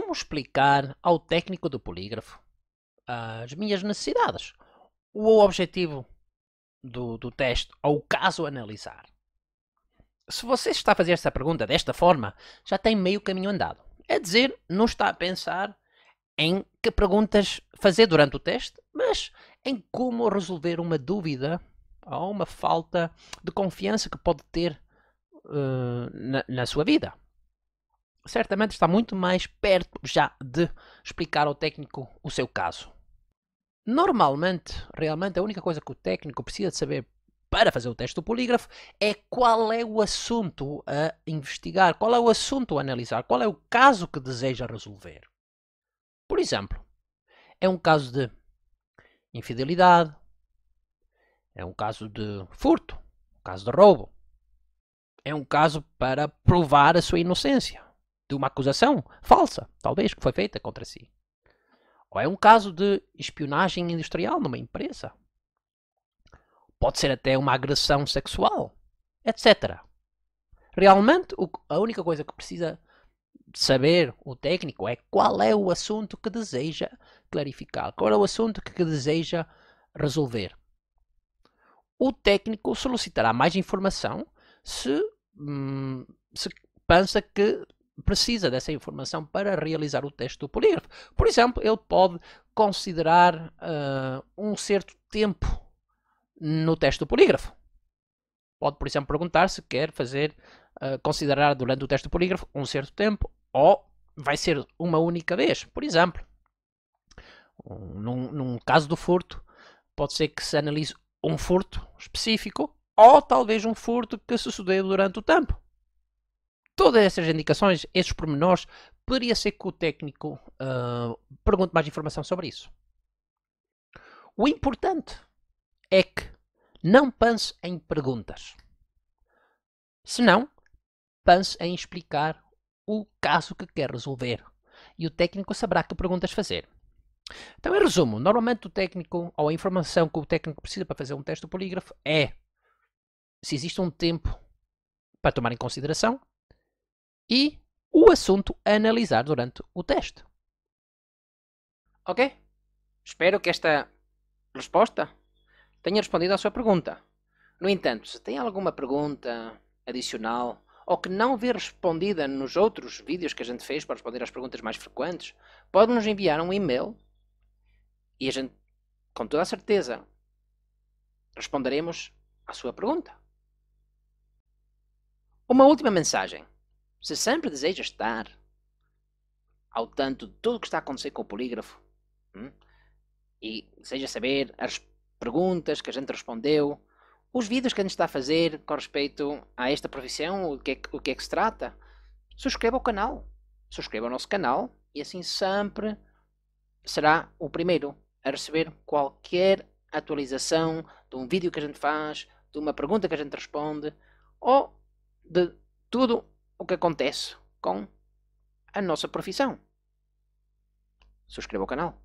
como explicar ao técnico do polígrafo as minhas necessidades? O objetivo do, do teste ou o caso a analisar? Se você está a fazer esta pergunta desta forma, já tem meio caminho andado. É dizer, não está a pensar em que perguntas fazer durante o teste, mas em como resolver uma dúvida ou uma falta de confiança que pode ter uh, na, na sua vida certamente está muito mais perto já de explicar ao técnico o seu caso. Normalmente, realmente, a única coisa que o técnico precisa de saber para fazer o teste do polígrafo é qual é o assunto a investigar, qual é o assunto a analisar, qual é o caso que deseja resolver. Por exemplo, é um caso de infidelidade, é um caso de furto, um caso de roubo, é um caso para provar a sua inocência de uma acusação falsa, talvez, que foi feita contra si. Ou é um caso de espionagem industrial numa empresa. Pode ser até uma agressão sexual, etc. Realmente, a única coisa que precisa saber o técnico é qual é o assunto que deseja clarificar, qual é o assunto que deseja resolver. O técnico solicitará mais informação se, hum, se pensa que precisa dessa informação para realizar o teste do polígrafo. Por exemplo, ele pode considerar uh, um certo tempo no teste do polígrafo. Pode, por exemplo, perguntar se quer fazer, uh, considerar durante o teste do polígrafo um certo tempo ou vai ser uma única vez. Por exemplo, num, num caso do furto, pode ser que se analise um furto específico ou talvez um furto que se sucedeu durante o tempo todas essas indicações, esses pormenores, poderia ser que o técnico uh, pergunte mais informação sobre isso. O importante é que não pense em perguntas. Senão, pense em explicar o caso que quer resolver. E o técnico saberá que perguntas fazer. Então, em resumo, normalmente o técnico, ou a informação que o técnico precisa para fazer um teste do polígrafo é se existe um tempo para tomar em consideração, e o assunto a analisar durante o teste. Ok? Espero que esta resposta tenha respondido à sua pergunta. No entanto, se tem alguma pergunta adicional ou que não vê respondida nos outros vídeos que a gente fez para responder às perguntas mais frequentes, pode nos enviar um e-mail e a gente, com toda a certeza, responderemos à sua pergunta. Uma última mensagem. Se sempre deseja estar ao tanto de tudo o que está a acontecer com o polígrafo hum, e deseja saber as perguntas que a gente respondeu, os vídeos que a gente está a fazer com respeito a esta profissão, o que é, o que, é que se trata, subscreva o canal. Subscreva o nosso canal e assim sempre será o primeiro a receber qualquer atualização de um vídeo que a gente faz, de uma pergunta que a gente responde ou de tudo o que acontece com a nossa profissão. Subscreva o canal.